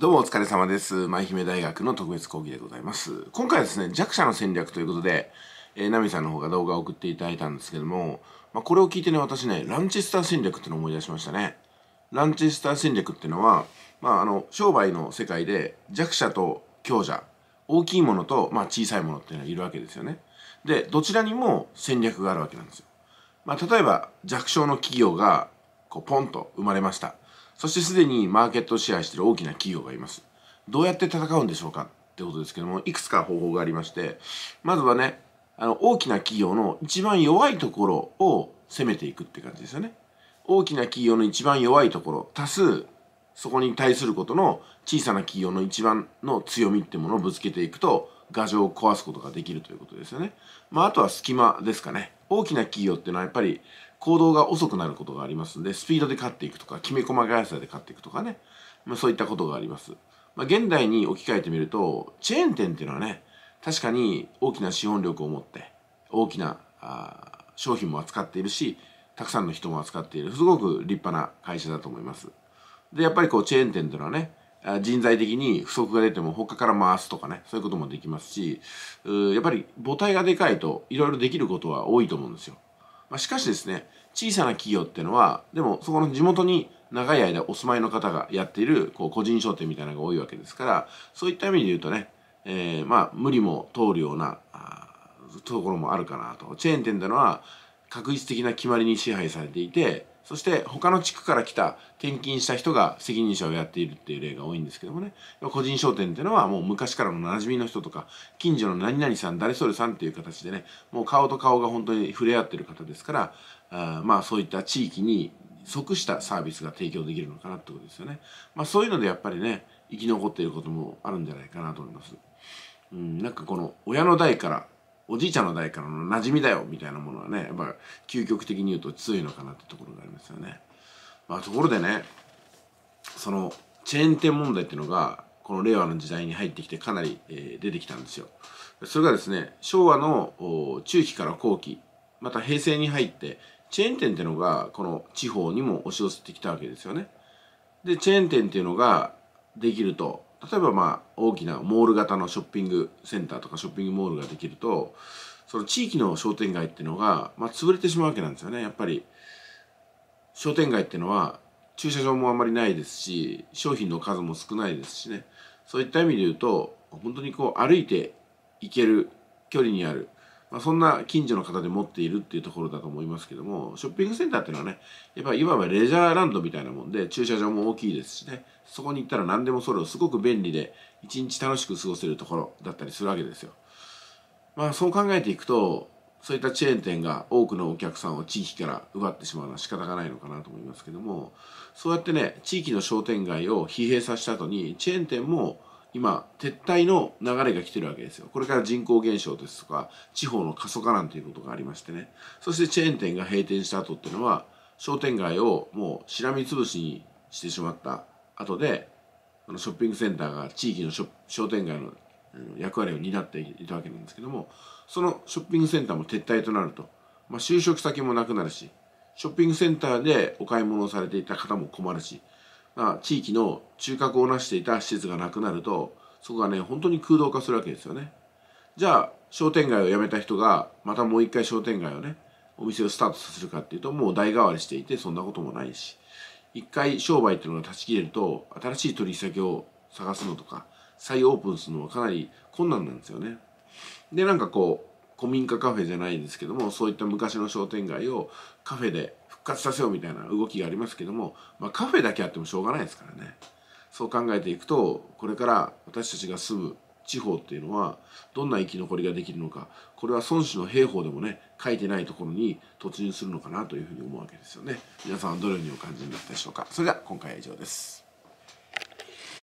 どうもお疲れ様です。舞姫大学の特別講義でございます。今回はですね、弱者の戦略ということで、えー、ナミさんの方が動画を送っていただいたんですけども、まあ、これを聞いてね、私ね、ランチスター戦略ってのを思い出しましたね。ランチスター戦略ってのは、まあ、あの、商売の世界で弱者と強者、大きいものと、まあ、小さいものっていうのがいるわけですよね。で、どちらにも戦略があるわけなんですよ。まあ、例えば、弱小の企業が、こう、ポンと生まれました。そしてすでにマーケットを支配している大きな企業がいます。どうやって戦うんでしょうかってことですけども、いくつか方法がありまして、まずはね、あの、大きな企業の一番弱いところを攻めていくって感じですよね。大きな企業の一番弱いところ、多数、そこに対することの小さな企業の一番の強みってものをぶつけていくと、牙城を壊すことができるということですよね。まあ、あとは隙間ですかね。大きな企業っていうのはやっぱり行動が遅くなることがありますんで、スピードで勝っていくとか、きめ細かい野で勝っていくとかね。まあ、そういったことがあります。まあ、現代に置き換えてみると、チェーン店っていうのはね、確かに大きな資本力を持って、大きなあ商品も扱っているし、たくさんの人も扱っている、すごく立派な会社だと思います。で、やっぱりこうチェーン店というのはね、人材的に不足が出ても他から回すとかねそういうこともできますしやっぱり母体がでかいといろいろできることは多いと思うんですよ、まあ、しかしですね小さな企業ってのはでもそこの地元に長い間お住まいの方がやっているこう個人商店みたいなのが多いわけですからそういった意味で言うとね、えー、まあ無理も通るようなところもあるかなとチェーン店ってのは確実的な決まりに支配されていてそして他の地区から来た転勤した人が責任者をやっているっていう例が多いんですけどもね個人商店っていうのはもう昔からの馴染みの人とか近所の何々さん誰それさんっていう形でねもう顔と顔が本当に触れ合ってる方ですからあまあそういった地域に即したサービスが提供できるのかなってことですよね。まあそういうのでやっぱりね生き残っていることもあるんじゃないかなと思います。うん、なんかこの親の代からおじいちゃんの代からの馴染みだよみたいなものはねやっぱ究極的に言うと強いのかなってところがありますよね。まあ、ところでねそのチェーン店問題っていうのがこの令和の時代に入ってきてかなり、え出てきたんですよ。それがですね昭和の中期から後期また平成に入ってチェーン店っていうのがこの地方にも押し寄せてきたわけですよね。でチェーン店っていうのができると例えばまあ大きなモール型のショッピングセンターとかショッピングモールができるとその地域の商店街っていうのが、まあ、潰れてしまうわけなんですよねやっぱり商店街っていうのは駐車場もあんまりないですし商品の数も少ないですしねそういった意味で言うと本当にこう歩いて行ける距離にあるまあ、そんな近所の方で持っているっていうところだと思いますけども、ショッピングセンターっていうのはね、やっぱいわばレジャーランドみたいなもんで、駐車場も大きいですしね、そこに行ったら何でもそれをすごく便利で、一日楽しく過ごせるところだったりするわけですよ。まあそう考えていくと、そういったチェーン店が多くのお客さんを地域から奪ってしまうのは仕方がないのかなと思いますけども、そうやってね、地域の商店街を疲弊させた後に、チェーン店も今撤退の流れが来てるわけですよこれから人口減少ですとか地方の過疎化なんていうことがありましてねそしてチェーン店が閉店した後っていうのは商店街をもうしらみつぶしにしてしまった後であのショッピングセンターが地域の商店街の役割を担っていたわけなんですけどもそのショッピングセンターも撤退となると、まあ、就職先もなくなるしショッピングセンターでお買い物をされていた方も困るし地域の中核をなしていた施設がなくなるとそこがね本当に空洞化するわけですよねじゃあ商店街を辞めた人がまたもう一回商店街をねお店をスタートさせるかっていうともう代替わりしていてそんなこともないし一回商売っていうのが断ち切れると新しい取引先を探すのとか再オープンするのはかなり困難なんですよねでなんかこう古民家カフェじゃないですけどもそういった昔の商店街をカフェで活させようみたいな動きがありますけども、まあ、カフェだけあってもしょうがないですからねそう考えていくとこれから私たちが住む地方っていうのはどんな生き残りができるのかこれは孫子の兵法でもね書いてないところに突入するのかなというふうに思うわけですよね皆さんはどのようにお感じになったでしょうかそれでは今回は以上です